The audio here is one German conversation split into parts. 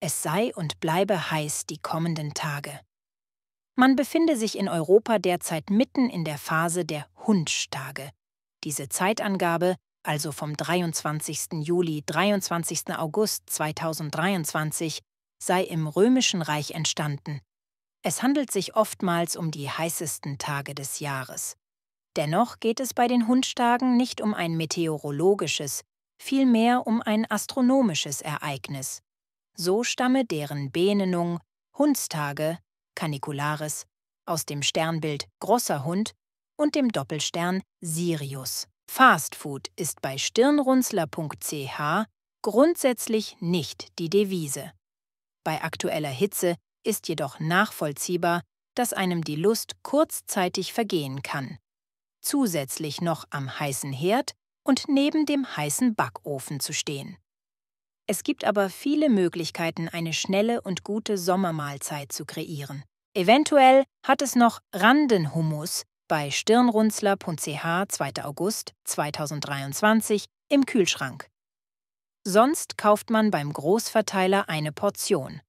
Es sei und bleibe heiß die kommenden Tage. Man befinde sich in Europa derzeit mitten in der Phase der Hundstage. Diese Zeitangabe, also vom 23. Juli 23. August 2023, sei im Römischen Reich entstanden. Es handelt sich oftmals um die heißesten Tage des Jahres. Dennoch geht es bei den Hundstagen nicht um ein meteorologisches, vielmehr um ein astronomisches Ereignis. So stamme deren Benennung Hundstage Canicularis aus dem Sternbild Großer Hund und dem Doppelstern Sirius. Fastfood ist bei stirnrunzler.ch grundsätzlich nicht die Devise. Bei aktueller Hitze ist jedoch nachvollziehbar, dass einem die Lust kurzzeitig vergehen kann. Zusätzlich noch am heißen Herd und neben dem heißen Backofen zu stehen. Es gibt aber viele Möglichkeiten, eine schnelle und gute Sommermahlzeit zu kreieren. Eventuell hat es noch Randenhummus bei stirnrunzler.ch 2. August 2023 im Kühlschrank. Sonst kauft man beim Großverteiler eine Portion.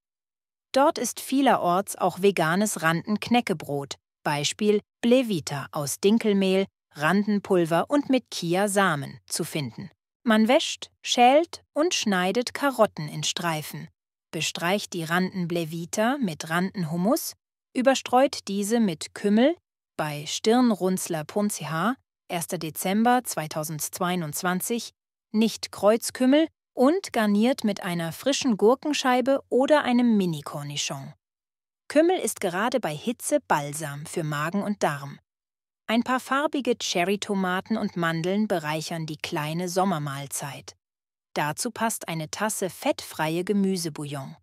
Dort ist vielerorts auch veganes Randenkneckebrot, Beispiel Blevita aus Dinkelmehl, Randenpulver und mit kia samen zu finden. Man wäscht, schält und schneidet Karotten in Streifen, bestreicht die Randen Blevita mit Randenhumus, überstreut diese mit Kümmel bei Stirnrunzler Punzh, 1. Dezember 2022, nicht Kreuzkümmel und garniert mit einer frischen Gurkenscheibe oder einem Mini-Cornichon. Kümmel ist gerade bei Hitze Balsam für Magen und Darm. Ein paar farbige Cherrytomaten und Mandeln bereichern die kleine Sommermahlzeit. Dazu passt eine Tasse fettfreie Gemüsebouillon.